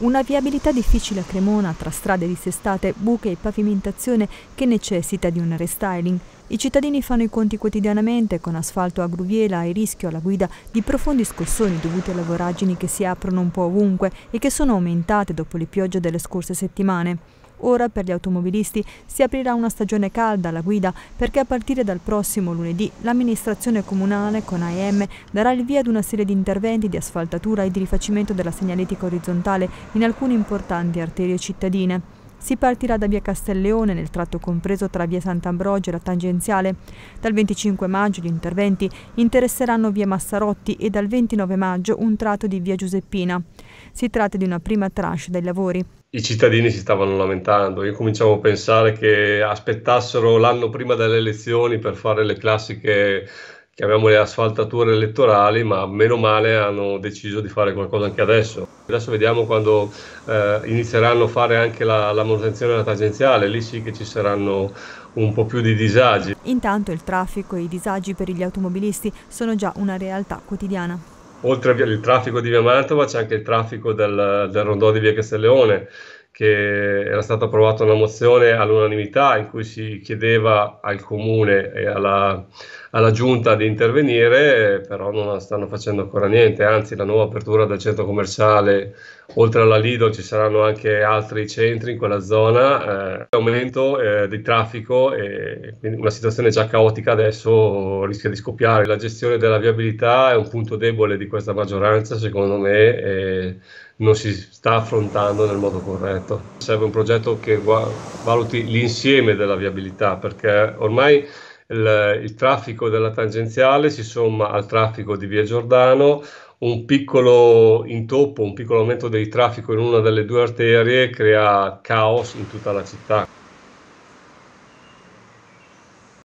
Una viabilità difficile a Cremona, tra strade dissestate, buche e pavimentazione che necessita di un restyling. I cittadini fanno i conti quotidianamente con asfalto a gruviela e rischio alla guida di profondi scossoni dovuti alle voragini che si aprono un po' ovunque e che sono aumentate dopo le piogge delle scorse settimane. Ora per gli automobilisti si aprirà una stagione calda alla guida perché a partire dal prossimo lunedì l'amministrazione comunale con AEM darà il via ad una serie di interventi di asfaltatura e di rifacimento della segnaletica orizzontale in alcune importanti arterie cittadine. Si partirà da via Castelleone nel tratto compreso tra via Sant'Ambrogio e la tangenziale. Dal 25 maggio gli interventi interesseranno via Massarotti e dal 29 maggio un tratto di via Giuseppina. Si tratta di una prima tranche dei lavori i cittadini si stavano lamentando. Io cominciavo a pensare che aspettassero l'anno prima delle elezioni per fare le classiche, chiamiamole asfaltature elettorali, ma meno male hanno deciso di fare qualcosa anche adesso. Adesso vediamo quando eh, inizieranno a fare anche la, la manutenzione della tangenziale, lì sì che ci saranno un po' più di disagi. Intanto il traffico e i disagi per gli automobilisti sono già una realtà quotidiana oltre al traffico di via Mantova c'è anche il traffico del, del rondò di via Castelleone, che era stata approvata una mozione all'unanimità in cui si chiedeva al comune e alla, alla giunta di intervenire, però non stanno facendo ancora niente, anzi la nuova apertura del centro commerciale, oltre alla Lido ci saranno anche altri centri in quella zona, eh, aumento eh, di traffico e quindi una situazione già caotica adesso rischia di scoppiare. La gestione della viabilità è un punto debole di questa maggioranza secondo me. E, non si sta affrontando nel modo corretto. Serve un progetto che valuti l'insieme della viabilità, perché ormai il, il traffico della tangenziale si somma al traffico di Via Giordano, un piccolo intoppo, un piccolo aumento del traffico in una delle due arterie crea caos in tutta la città.